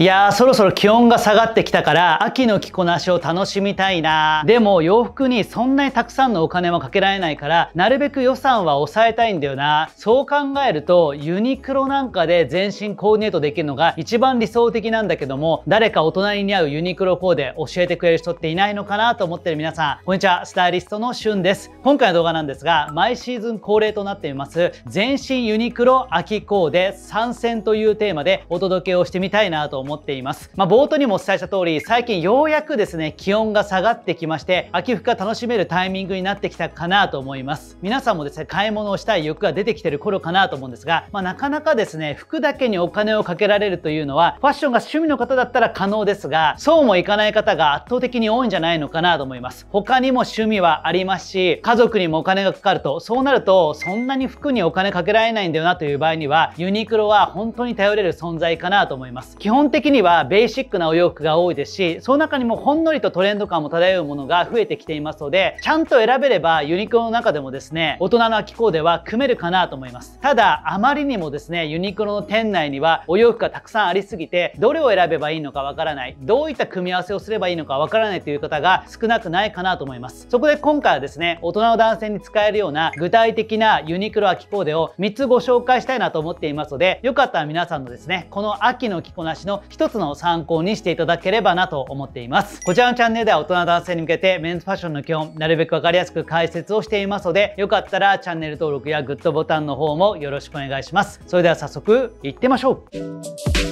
いやー、そろそろ気温が下がってきたから、秋の着こなしを楽しみたいなでも洋服にそんなにたくさんのお金はかけられないから、なるべく予算は抑えたいんだよなそう考えると、ユニクロなんかで全身コーディネートできるのが一番理想的なんだけども、誰か大人に似合うユニクロコーデ教えてくれる人っていないのかなと思ってる皆さん、こんにちは、スタイリストのしゅんです。今回の動画なんですが、毎シーズン恒例となっています、全身ユニクロ秋コーデ参戦というテーマでお届けをしてみたいなと思います。思っています。まあ、冒頭にもお伝えした通り、最近ようやくですね、気温が下がってきまして、秋服が楽しめるタイミングになってきたかなと思います。皆さんもですね、買い物をしたい欲が出てきてる頃かなと思うんですが、まあ、なかなかですね、服だけにお金をかけられるというのは、ファッションが趣味の方だったら可能ですが、そうもいかない方が圧倒的に多いんじゃないのかなと思います。他にも趣味はありますし、家族にもお金がかかると、そうなると、そんなに服にお金かけられないんだよなという場合には、ユニクロは本当に頼れる存在かなと思います。基本的にはベーシックなお洋服が多いですし、その中にもほんのりとトレンド感も漂うものが増えてきていますので、ちゃんと選べればユニクロの中でもですね、大人の秋コーデは組めるかなと思います。ただ、あまりにもですね、ユニクロの店内にはお洋服がたくさんありすぎて、どれを選べばいいのかわからない、どういった組み合わせをすればいいのかわからないという方が少なくないかなと思います。そこで今回はですね、大人の男性に使えるような具体的なユニクロ秋コーデを3つご紹介したいなと思っていますので、よかったら皆さんのですね、この秋の着こなしのの一つの参考にしていただければなと思っています。こちらのチャンネルでは大人男性に向けてメンズファッションの基本、なるべくわかりやすく解説をしていますので、よかったらチャンネル登録やグッドボタンの方もよろしくお願いします。それでは早速、いってみましょう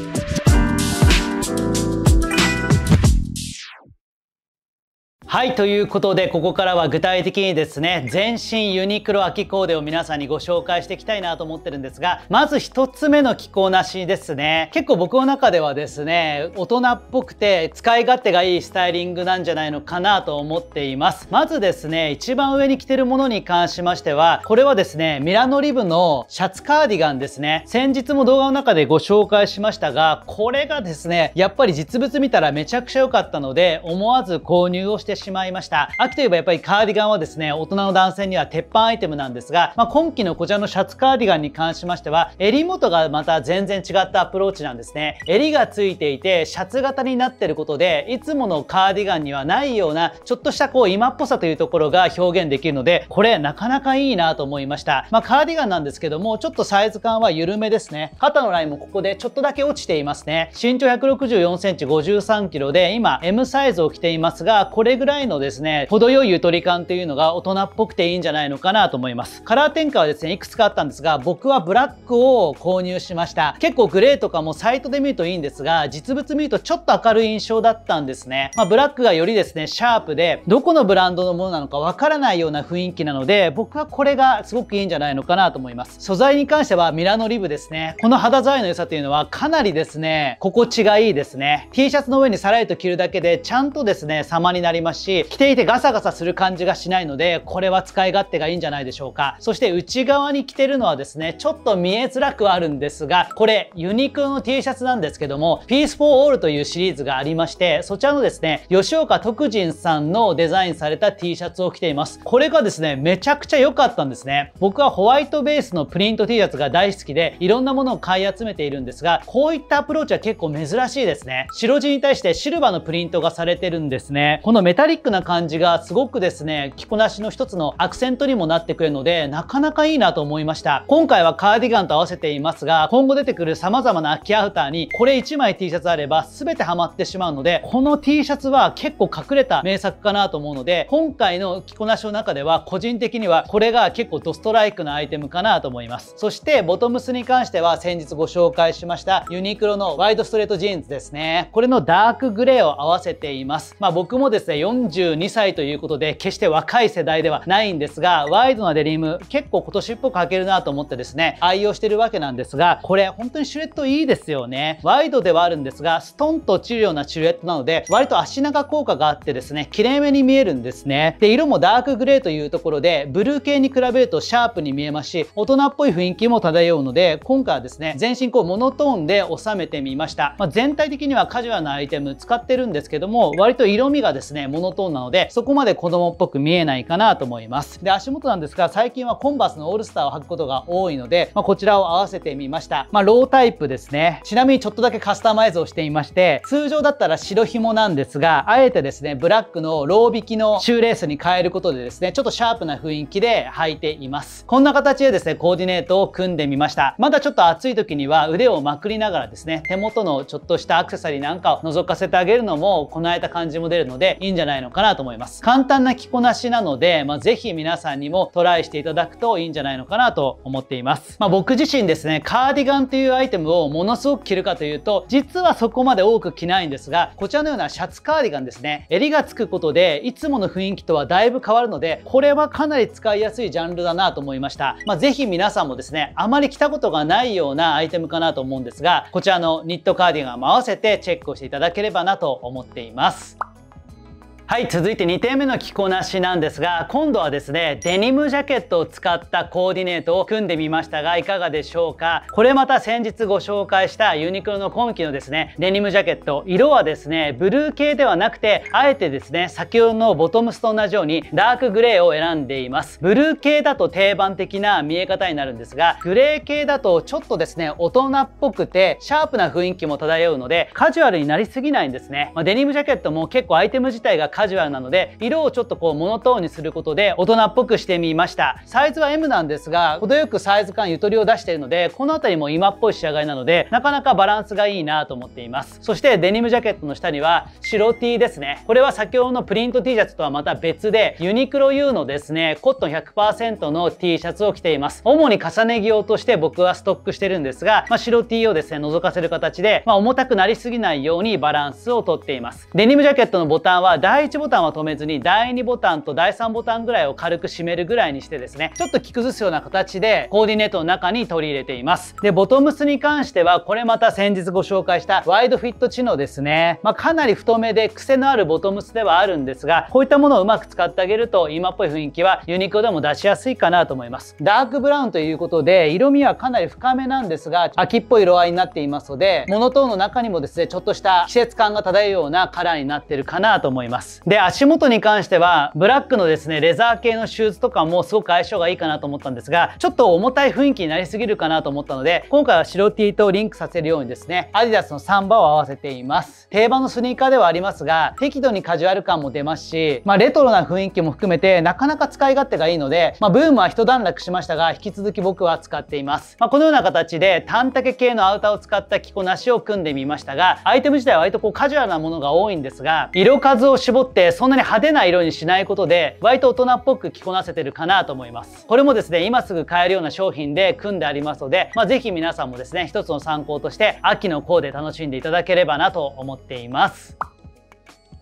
はいということでここからは具体的にですね全身ユニクロ秋コーデを皆さんにご紹介していきたいなと思ってるんですがまず1つ目の着こなしですね結構僕の中ではですね大人っぽくて使い勝手がいいスタイリングなんじゃないのかなと思っていますまずですね一番上に着てるものに関しましてはこれはですねミラノリブのシャツカーディガンですね先日も動画の中でご紹介しましたがこれがですねやっぱり実物見たらめちゃくちゃ良かったので思わず購入をしてしまいましたしまいました。秋といえばやっぱりカーディガンはですね、大人の男性には鉄板アイテムなんですが、まあ、今季のこちらのシャツカーディガンに関しましては、襟元がまた全然違ったアプローチなんですね。襟がついていて、シャツ型になってることで、いつものカーディガンにはないような、ちょっとしたこう今っぽさというところが表現できるので、これなかなかいいなと思いました。まあ、カーディガンなんですけども、ちょっとサイズ感は緩めですね。肩のラインもここでちょっとだけ落ちていますね。身長164センチ53キロで、今 M サイズを着ていますが、これぐらいらいのですね、程よいゆとり感というのが大人っぽくていいんじゃないのかなと思います。カラー展開はですね、いくつかあったんですが、僕はブラックを購入しました。結構グレーとかもサイトで見るといいんですが、実物見るとちょっと明るい印象だったんですね。まあ、ブラックがよりですね、シャープで、どこのブランドのものなのかわからないような雰囲気なので、僕はこれがすごくいいんじゃないのかなと思います。素材に関してはミラノリブですね。この肌触りの良さというのはかなりですね、心地がいいですね。T シャツの上にさらりと着るだけで、ちゃんとですね、様になりました。ますし、着ていてガサガサする感じがしないので、これは使い勝手がいいんじゃないでしょうか。そして内側に着てるのはですね、ちょっと見えづらくはあるんですが、これユニクロの T シャツなんですけども、Peace for All というシリーズがありまして、そちらのですね、吉岡徳仁さんのデザインされた T シャツを着ています。これがですね、めちゃくちゃ良かったんですね。僕はホワイトベースのプリント T シャツが大好きで、いろんなものを買い集めているんですが、こういったアプローチは結構珍しいですね。白地に対してシルバーのプリントがされてるんですね。このメタリックな感じがすごくですね、着こなしの一つのアクセントにもなってくれるので、なかなかいいなと思いました。今回はカーディガンと合わせていますが、今後出てくる様々な秋アウターに、これ1枚 T シャツあれば全てハマってしまうので、この T シャツは結構隠れた名作かなと思うので、今回の着こなしの中では、個人的にはこれが結構ドストライクなアイテムかなと思います。そして、ボトムスに関しては先日ご紹介しました、ユニクロのワイドストレートジーンズですね。これのダークグレーを合わせています。まあ僕もですね、42歳ということで、決して若い世代ではないんですが、ワイドなデニム、結構今年っぽく履けるなと思ってですね、愛用してるわけなんですが、これ本当にシルエットいいですよね。ワイドではあるんですが、ストンと落ちるようなシルエットなので、割と足長効果があってですね、綺麗めに見えるんですね。で、色もダークグレーというところで、ブルー系に比べるとシャープに見えますし、大人っぽい雰囲気も漂うので、今回はですね、全身こうモノトーンで収めてみました。まあ、全体的にはカジュアルなアイテム使ってるんですけども、割と色味がですね、モノのトーンなので、そこまで子供っぽく見えないかなと思います。で、足元なんですが、最近はコンバースのオールスターを履くことが多いので、まあ、こちらを合わせてみました。まあ、ロータイプですね。ちなみにちょっとだけカスタマイズをしていまして、通常だったら白紐なんですが、あえてですね、ブラックのロー引きのシューレースに変えることでですね、ちょっとシャープな雰囲気で履いています。こんな形でですね、コーディネートを組んでみました。まだちょっと暑い時には腕をまくりながらですね、手元のちょっとしたアクセサリーなんかを覗かせてあげるのも、この間感じも出るので、いいんじゃないないのかなと思います。簡単な着こなしなので、まあ、ぜひ皆さんにもトライしていただくといいんじゃないのかなと思っています。まあ、僕自身ですね、カーディガンというアイテムをものすごく着るかというと、実はそこまで多く着ないんですが、こちらのようなシャツカーディガンですね、襟がつくことで、いつもの雰囲気とはだいぶ変わるので、これはかなり使いやすいジャンルだなと思いました。まあ、ぜひ皆さんもですね、あまり着たことがないようなアイテムかなと思うんですが、こちらのニットカーディガンも合わせてチェックをしていただければなと思っています。はい、続いて2点目の着こなしなんですが、今度はですね、デニムジャケットを使ったコーディネートを組んでみましたが、いかがでしょうかこれまた先日ご紹介したユニクロの今季のですね、デニムジャケット、色はですね、ブルー系ではなくて、あえてですね、先ほどのボトムスと同じようにダークグレーを選んでいます。ブルー系だと定番的な見え方になるんですが、グレー系だとちょっとですね、大人っぽくて、シャープな雰囲気も漂うので、カジュアルになりすぎないんですね。まあ、デニムジャケットも結構アイテム自体がカジュアルなので色をちょっとこうモノトーンにすることで大人っぽくしてみましたサイズは M なんですが程よくサイズ感ゆとりを出しているのでこの辺りも今っぽい仕上がりなのでなかなかバランスがいいなと思っていますそしてデニムジャケットの下には白 T ですねこれは先ほどのプリント T シャツとはまた別でユニクロ U のですねコットン100%の T シャツを着ています主に重ね着用として僕はストックしてるんですが、まあ、白 T をですね覗かせる形で、まあ、重たくなりすぎないようにバランスをとっていますデニムジャケットのボタンは大1ボタンは止めずに第2ボタンと第3ボタンぐらいを軽く締めるぐらいにしてですねちょっと着崩すような形でコーディネートの中に取り入れていますでボトムスに関してはこれまた先日ご紹介したワイドフィット知能ですね、まあ、かなり太めで癖のあるボトムスではあるんですがこういったものをうまく使ってあげると今っぽい雰囲気はユニクロでも出しやすいかなと思いますダークブラウンということで色味はかなり深めなんですが秋っぽい色合いになっていますのでモノトーンの中にもですねちょっとした季節感が漂うようなカラーになってるかなと思います。で、足元に関しては、ブラックのですね、レザー系のシューズとかもすごく相性がいいかなと思ったんですが、ちょっと重たい雰囲気になりすぎるかなと思ったので、今回は白 T とリンクさせるようにですね、アディダスのサンバを合わせています。定番のスニーカーではありますが、適度にカジュアル感も出ますし、まあ、レトロな雰囲気も含めて、なかなか使い勝手がいいので、まあ、ブームは一段落しましたが、引き続き僕は使っています。まあ、このような形で、タケ系のアウターを使った着こなしを組んでみましたが、アイテム自体は割とこうカジュアルなものが多いんですが、色数を絞っってそんなに派手な色にしないことで割と大人っぽく着こなせてるかなと思いますこれもですね今すぐ買えるような商品で組んでありますので、まあ、ぜひ皆さんもですね一つの参考として秋のコーデ楽しんでいただければなと思っています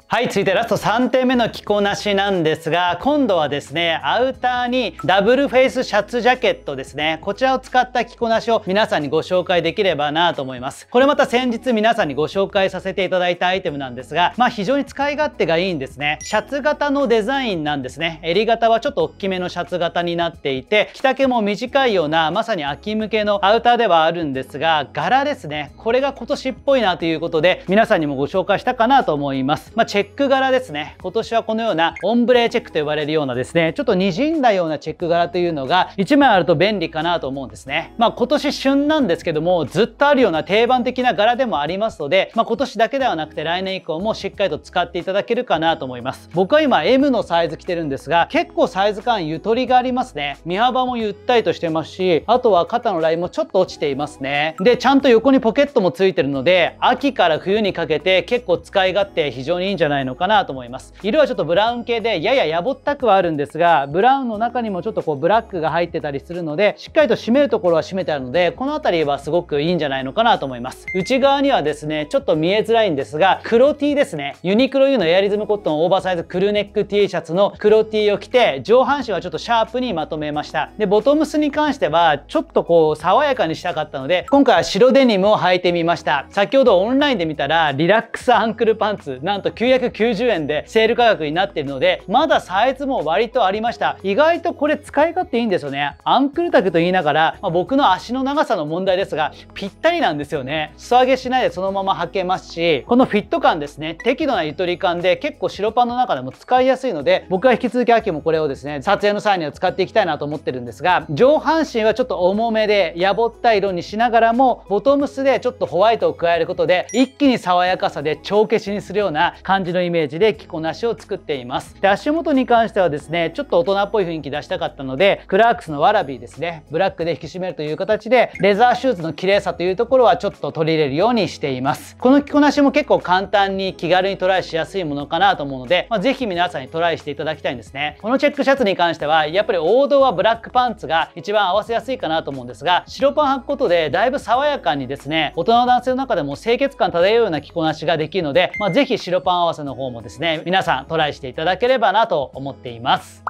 はい続いてラスト3点目の着こなしなんですが今度はですねアウターにダブルフェイスシャツジャケットですねこちらを使った着こなしを皆さんにご紹介できればなと思いますこれまた先日皆さんにご紹介させていただいたアイテムなんですがまあ非常に使い勝手がいいんですねシャツ型のデザインなんですね襟型はちょっと大きめのシャツ型になっていて着丈も短いようなまさに秋向けのアウターではあるんですが柄ですねこれが今年っぽいなということで皆さんにもご紹介したかなと思います、まあチェック柄ですね。今年はこのようなオンブレチェックと呼ばれるようなですね、ちょっと滲んだようなチェック柄というのが1枚あると便利かなと思うんですね。まあ今年旬なんですけども、ずっとあるような定番的な柄でもありますので、まあ今年だけではなくて来年以降もしっかりと使っていただけるかなと思います。僕は今 M のサイズ着てるんですが、結構サイズ感ゆとりがありますね。身幅もゆったりとしてますし、あとは肩のラインもちょっと落ちていますね。で、ちゃんと横にポケットもついてるので、秋から冬にかけて結構使い勝手非常にいいんじゃないゃないのかなと思います色はちょっとブラウン系でややや暮ったくはあるんですがブラウンの中にもちょっとこうブラックが入ってたりするのでしっかりと締めるところは締めてあるのでこの辺りはすごくいいんじゃないのかなと思います内側にはですねちょっと見えづらいんですが黒 T ですねユニクロ U のエアリズムコットンオーバーサイズクルーネック T シャツの黒 T を着て上半身はちょっとシャープにまとめましたでボトムスに関してはちょっとこう爽やかにしたかったので今回は白デニムを履いてみました先ほどオンラインで見たらリラックスアンクルパンツなんと900 890円でセール価格になっているので、まだサイズも割とありました。意外とこれ使い勝手いいんですよね。アンクル丈と言いながら、まあ、僕の足の長さの問題ですが、ぴったりなんですよね。裾上げしないでそのまま履けますし、このフィット感ですね、適度なゆとり感で結構白パンの中でも使いやすいので、僕は引き続き秋もこれをですね、撮影の際には使っていきたいなと思ってるんですが、上半身はちょっと重めで、やぼった色にしながらも、ボトムスでちょっとホワイトを加えることで、一気に爽やかさで帳消しにするような感じじのイメージで着こなしを作っていますで足元に関してはですねちょっと大人っぽい雰囲気出したかったのでクラークスのワラビーですねブラックで引き締めるという形でレザーシューズの綺麗さというところはちょっと取り入れるようにしていますこの着こなしも結構簡単に気軽にトライしやすいものかなと思うので、まあ、ぜひ皆さんにトライしていただきたいんですねこのチェックシャツに関してはやっぱり王道はブラックパンツが一番合わせやすいかなと思うんですが白パン履くことでだいぶ爽やかにですね大人の男性の中でも清潔感漂うような着こなしができるので、まあ、ぜひ白パン合わせせの方もですね皆さんトライしていただければなと思っています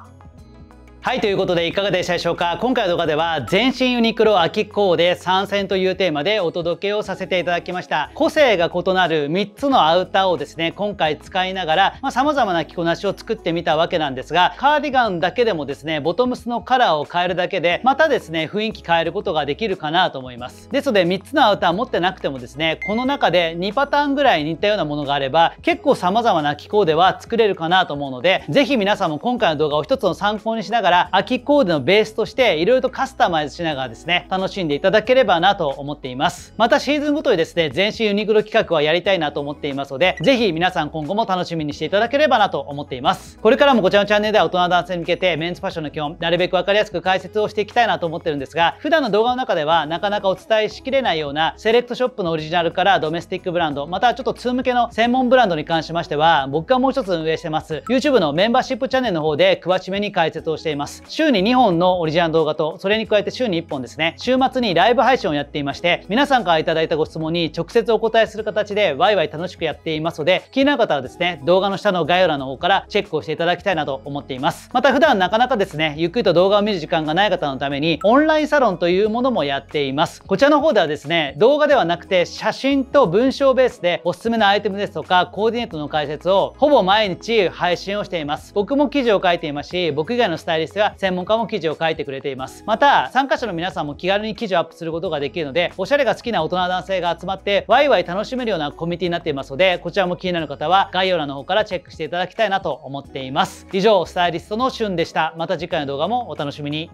はいということでいかがでしたでしょうか今回の動画では全身ユニクロ秋コーデ参戦というテーマでお届けをさせていただきました個性が異なる3つのアウターをですね今回使いながらさまざ、まな着こなしを作ってみたわけなんですがカーディガンだけでもですねボトムスのカラーを変えるだけでまたですね雰囲気変えることができるかなと思いますですので3つのアウター持ってなくてもですねこの中で2パターンぐらい似たようなものがあれば結構様々な機構では作れるかなと思うので是非皆さんも今回の動画を一つの参考にしながらら秋コーデのベースとしていろいろとカスタマイズしながらですね楽しんでいただければなと思っていますまたシーズンごとにですね全身ユニクロ企画はやりたいなと思っていますのでぜひ皆さん今後も楽しみにしていただければなと思っていますこれからもこちらのチャンネルでは大人男性に向けてメンズファッションの基本なるべく分かりやすく解説をしていきたいなと思ってるんですが普段の動画の中ではなかなかお伝えしきれないようなセレクトショップのオリジナルからドメスティックブランドまたちょっと通向けの専門ブランドに関しましては僕がもう一つ運営してます YouTube のメンバーシップチャンネルの方で詳しめに解説をしていますいます。週に2本のオリジナル動画と、それに加えて週に1本ですね、週末にライブ配信をやっていまして、皆さんから頂いたご質問に直接お答えする形で、ワイワイ楽しくやっていますので、気になる方はですね、動画の下の概要欄の方からチェックをしていただきたいなと思っています。また普段なかなかですね、ゆっくりと動画を見る時間がない方のために、オンラインサロンというものもやっています。こちらの方ではですね、動画ではなくて、写真と文章ベースでおすすめのアイテムですとか、コーディネートの解説をほぼ毎日配信をしています。僕も記事を書いていますし、僕以外のスタイリですが専門家も記事を書いてくれていますまた参加者の皆さんも気軽に記事をアップすることができるのでおしゃれが好きな大人男性が集まってワイワイ楽しめるようなコミュニティになっていますのでこちらも気になる方は概要欄の方からチェックしていただきたいなと思っています以上スタイリストのしゅんでしたまた次回の動画もお楽しみに